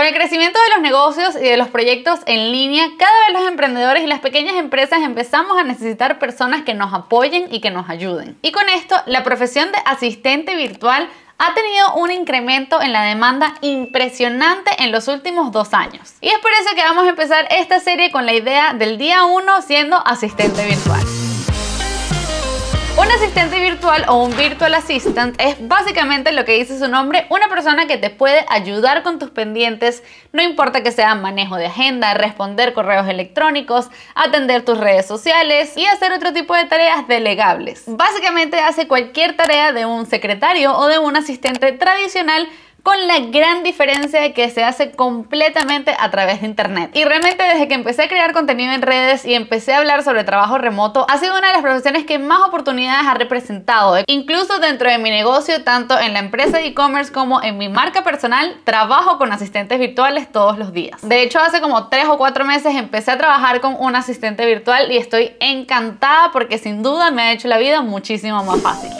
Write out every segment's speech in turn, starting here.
Con el crecimiento de los negocios y de los proyectos en línea, cada vez los emprendedores y las pequeñas empresas empezamos a necesitar personas que nos apoyen y que nos ayuden. Y con esto, la profesión de asistente virtual ha tenido un incremento en la demanda impresionante en los últimos dos años. Y es por eso que vamos a empezar esta serie con la idea del día 1 siendo asistente virtual. Un asistente virtual o un virtual assistant es básicamente lo que dice su nombre, una persona que te puede ayudar con tus pendientes, no importa que sea manejo de agenda, responder correos electrónicos, atender tus redes sociales y hacer otro tipo de tareas delegables. Básicamente hace cualquier tarea de un secretario o de un asistente tradicional con la gran diferencia de que se hace completamente a través de internet. Y realmente desde que empecé a crear contenido en redes y empecé a hablar sobre trabajo remoto, ha sido una de las profesiones que más oportunidades ha representado. Eh. Incluso dentro de mi negocio, tanto en la empresa de e-commerce como en mi marca personal, trabajo con asistentes virtuales todos los días. De hecho, hace como 3 o 4 meses empecé a trabajar con un asistente virtual y estoy encantada porque sin duda me ha hecho la vida muchísimo más fácil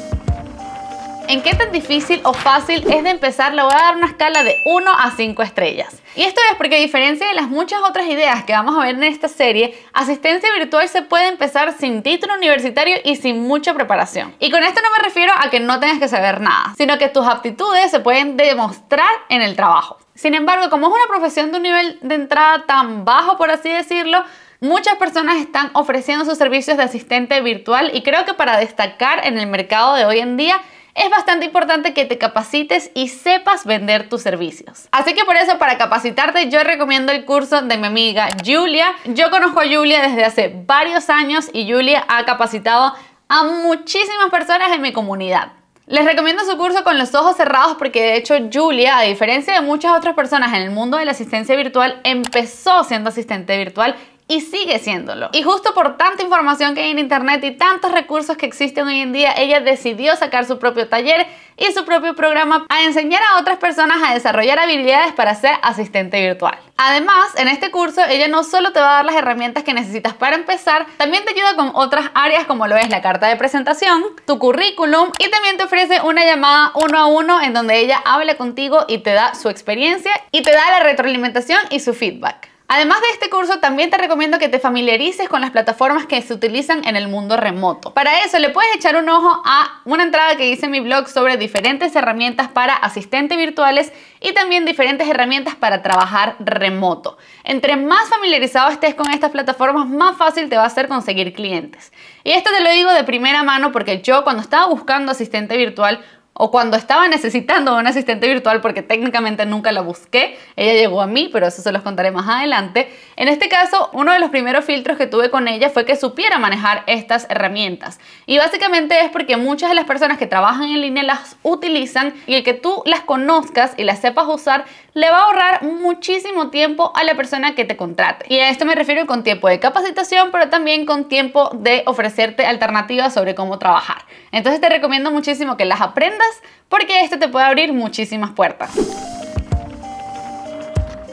en qué tan difícil o fácil es de empezar, le voy a dar una escala de 1 a 5 estrellas. Y esto es porque a diferencia de las muchas otras ideas que vamos a ver en esta serie, asistencia virtual se puede empezar sin título universitario y sin mucha preparación. Y con esto no me refiero a que no tengas que saber nada, sino que tus aptitudes se pueden demostrar en el trabajo. Sin embargo, como es una profesión de un nivel de entrada tan bajo, por así decirlo, Muchas personas están ofreciendo sus servicios de asistente virtual y creo que para destacar en el mercado de hoy en día es bastante importante que te capacites y sepas vender tus servicios. Así que por eso, para capacitarte, yo recomiendo el curso de mi amiga Julia. Yo conozco a Julia desde hace varios años y Julia ha capacitado a muchísimas personas en mi comunidad. Les recomiendo su curso con los ojos cerrados porque de hecho Julia, a diferencia de muchas otras personas en el mundo de la asistencia virtual, empezó siendo asistente virtual y sigue siéndolo. Y justo por tanta información que hay en internet y tantos recursos que existen hoy en día, ella decidió sacar su propio taller y su propio programa a enseñar a otras personas a desarrollar habilidades para ser asistente virtual. Además, en este curso ella no solo te va a dar las herramientas que necesitas para empezar, también te ayuda con otras áreas como lo es la carta de presentación, tu currículum y también te ofrece una llamada uno a uno en donde ella habla contigo y te da su experiencia y te da la retroalimentación y su feedback. Además de este curso, también te recomiendo que te familiarices con las plataformas que se utilizan en el mundo remoto. Para eso, le puedes echar un ojo a una entrada que hice en mi blog sobre diferentes herramientas para asistentes virtuales y también diferentes herramientas para trabajar remoto. Entre más familiarizado estés con estas plataformas, más fácil te va a ser conseguir clientes. Y esto te lo digo de primera mano porque yo cuando estaba buscando asistente virtual, o cuando estaba necesitando un asistente virtual, porque técnicamente nunca la busqué, ella llegó a mí, pero eso se los contaré más adelante. En este caso, uno de los primeros filtros que tuve con ella fue que supiera manejar estas herramientas. Y básicamente es porque muchas de las personas que trabajan en línea las utilizan y el que tú las conozcas y las sepas usar le va a ahorrar muchísimo tiempo a la persona que te contrate. Y a esto me refiero con tiempo de capacitación, pero también con tiempo de ofrecerte alternativas sobre cómo trabajar. Entonces te recomiendo muchísimo que las aprendas porque este te puede abrir muchísimas puertas.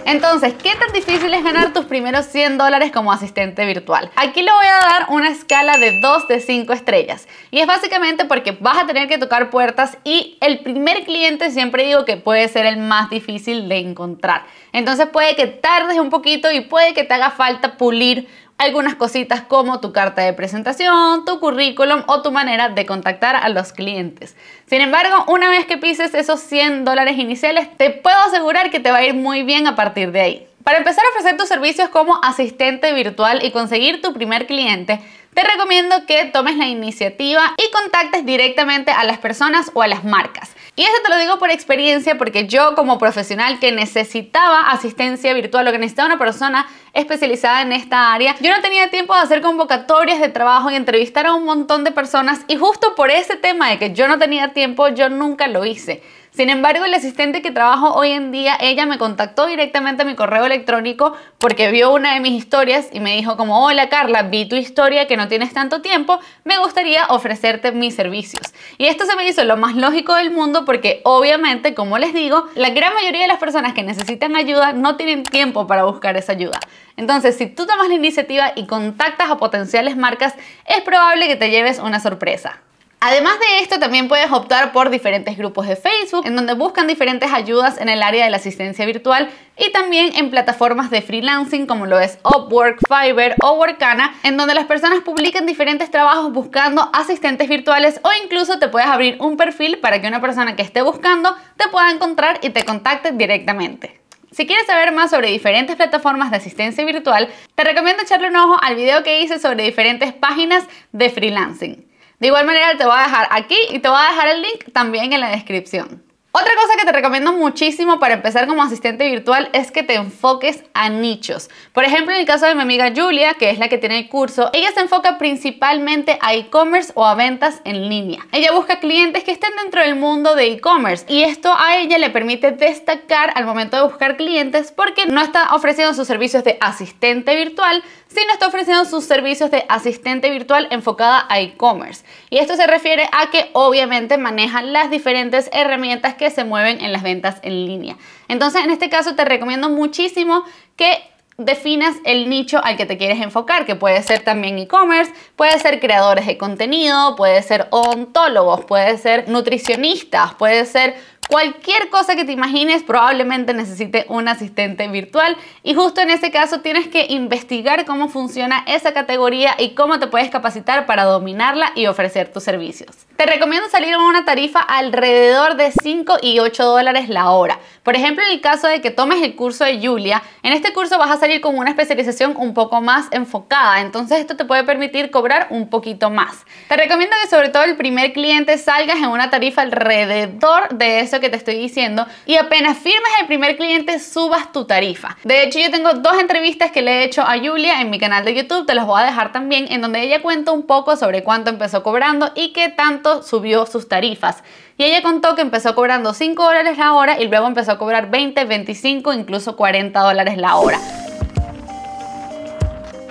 Entonces, ¿qué tan difícil es ganar tus primeros 100 dólares como asistente virtual? Aquí le voy a dar una escala de 2 de 5 estrellas. Y es básicamente porque vas a tener que tocar puertas y el primer cliente siempre digo que puede ser el más difícil de encontrar. Entonces puede que tardes un poquito y puede que te haga falta pulir algunas cositas como tu carta de presentación, tu currículum o tu manera de contactar a los clientes. Sin embargo, una vez que pises esos 100 dólares iniciales, te puedo asegurar que te va a ir muy bien a partir de ahí. Para empezar a ofrecer tus servicios como asistente virtual y conseguir tu primer cliente, te recomiendo que tomes la iniciativa y contactes directamente a las personas o a las marcas. Y eso te lo digo por experiencia porque yo como profesional que necesitaba asistencia virtual o que necesitaba una persona especializada en esta área, yo no tenía tiempo de hacer convocatorias de trabajo y entrevistar a un montón de personas y justo por ese tema de que yo no tenía tiempo, yo nunca lo hice. Sin embargo, el asistente que trabajo hoy en día, ella me contactó directamente a mi correo electrónico porque vio una de mis historias y me dijo como, hola Carla, vi tu historia que no tienes tanto tiempo, me gustaría ofrecerte mis servicios. Y esto se me hizo lo más lógico del mundo porque obviamente, como les digo, la gran mayoría de las personas que necesitan ayuda no tienen tiempo para buscar esa ayuda. Entonces, si tú tomas la iniciativa y contactas a potenciales marcas, es probable que te lleves una sorpresa. Además de esto, también puedes optar por diferentes grupos de Facebook, en donde buscan diferentes ayudas en el área de la asistencia virtual y también en plataformas de freelancing como lo es Upwork, Fiverr o Workana, en donde las personas publican diferentes trabajos buscando asistentes virtuales o incluso te puedes abrir un perfil para que una persona que esté buscando te pueda encontrar y te contacte directamente. Si quieres saber más sobre diferentes plataformas de asistencia virtual, te recomiendo echarle un ojo al video que hice sobre diferentes páginas de freelancing. De igual manera te voy a dejar aquí y te voy a dejar el link también en la descripción. Otra cosa que te recomiendo muchísimo para empezar como asistente virtual es que te enfoques a nichos. Por ejemplo, en el caso de mi amiga Julia, que es la que tiene el curso, ella se enfoca principalmente a e-commerce o a ventas en línea. Ella busca clientes que estén dentro del mundo de e-commerce y esto a ella le permite destacar al momento de buscar clientes porque no está ofreciendo sus servicios de asistente virtual, sino está ofreciendo sus servicios de asistente virtual enfocada a e-commerce. Y esto se refiere a que obviamente maneja las diferentes herramientas que se mueven en las ventas en línea. Entonces, en este caso te recomiendo muchísimo que definas el nicho al que te quieres enfocar, que puede ser también e-commerce, puede ser creadores de contenido, puede ser ontólogos, puede ser nutricionistas, puede ser Cualquier cosa que te imagines probablemente necesite un asistente virtual y justo en ese caso tienes que investigar cómo funciona esa categoría y cómo te puedes capacitar para dominarla y ofrecer tus servicios. Te recomiendo salir a una tarifa alrededor de 5 y 8 dólares la hora. Por ejemplo, en el caso de que tomes el curso de Julia, en este curso vas a salir con una especialización un poco más enfocada, entonces esto te puede permitir cobrar un poquito más. Te recomiendo que sobre todo el primer cliente salgas en una tarifa alrededor de ese que te estoy diciendo y apenas firmes el primer cliente subas tu tarifa. De hecho, yo tengo dos entrevistas que le he hecho a Julia en mi canal de YouTube, te las voy a dejar también, en donde ella cuenta un poco sobre cuánto empezó cobrando y qué tanto subió sus tarifas. Y ella contó que empezó cobrando 5 dólares la hora y luego empezó a cobrar 20, 25, incluso 40 dólares la hora.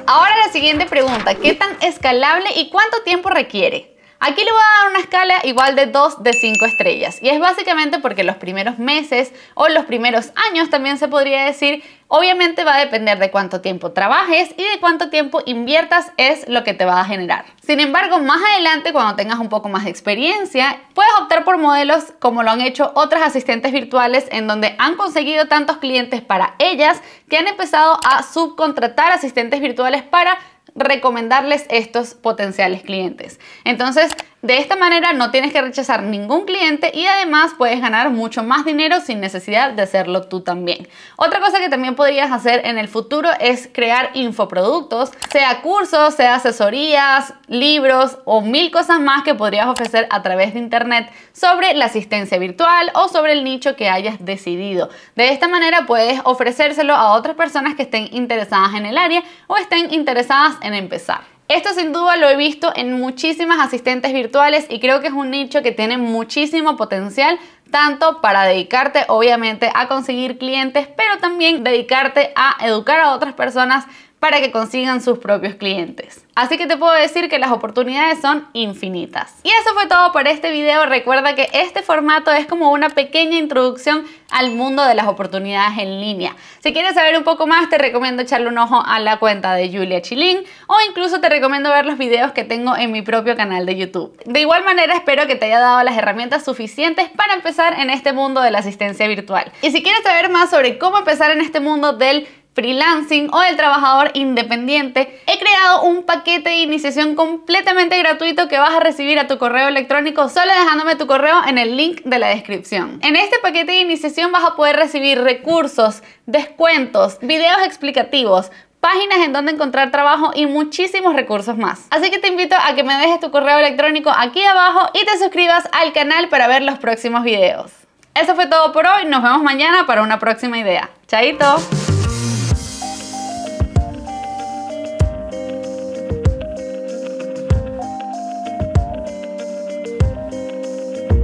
Ahora la siguiente pregunta, ¿qué tan escalable y cuánto tiempo requiere? Aquí le voy a dar una escala igual de 2 de 5 estrellas y es básicamente porque los primeros meses o los primeros años también se podría decir Obviamente va a depender de cuánto tiempo trabajes y de cuánto tiempo inviertas es lo que te va a generar. Sin embargo, más adelante, cuando tengas un poco más de experiencia, puedes optar por modelos como lo han hecho otras asistentes virtuales en donde han conseguido tantos clientes para ellas que han empezado a subcontratar asistentes virtuales para recomendarles estos potenciales clientes. Entonces, de esta manera no tienes que rechazar ningún cliente y además puedes ganar mucho más dinero sin necesidad de hacerlo tú también. Otra cosa que también podrías hacer en el futuro es crear infoproductos, sea cursos, sea asesorías, libros o mil cosas más que podrías ofrecer a través de internet sobre la asistencia virtual o sobre el nicho que hayas decidido. De esta manera puedes ofrecérselo a otras personas que estén interesadas en el área o estén interesadas en empezar. Esto sin duda lo he visto en muchísimas asistentes virtuales y creo que es un nicho que tiene muchísimo potencial, tanto para dedicarte obviamente a conseguir clientes, pero también dedicarte a educar a otras personas para que consigan sus propios clientes. Así que te puedo decir que las oportunidades son infinitas. Y eso fue todo por este video. Recuerda que este formato es como una pequeña introducción al mundo de las oportunidades en línea. Si quieres saber un poco más, te recomiendo echarle un ojo a la cuenta de Julia Chilín o incluso te recomiendo ver los videos que tengo en mi propio canal de YouTube. De igual manera, espero que te haya dado las herramientas suficientes para empezar en este mundo de la asistencia virtual. Y si quieres saber más sobre cómo empezar en este mundo del freelancing o el trabajador independiente, he creado un paquete de iniciación completamente gratuito que vas a recibir a tu correo electrónico solo dejándome tu correo en el link de la descripción. En este paquete de iniciación vas a poder recibir recursos, descuentos, videos explicativos, páginas en donde encontrar trabajo y muchísimos recursos más. Así que te invito a que me dejes tu correo electrónico aquí abajo y te suscribas al canal para ver los próximos videos. Eso fue todo por hoy, nos vemos mañana para una próxima idea. ¡Chaito!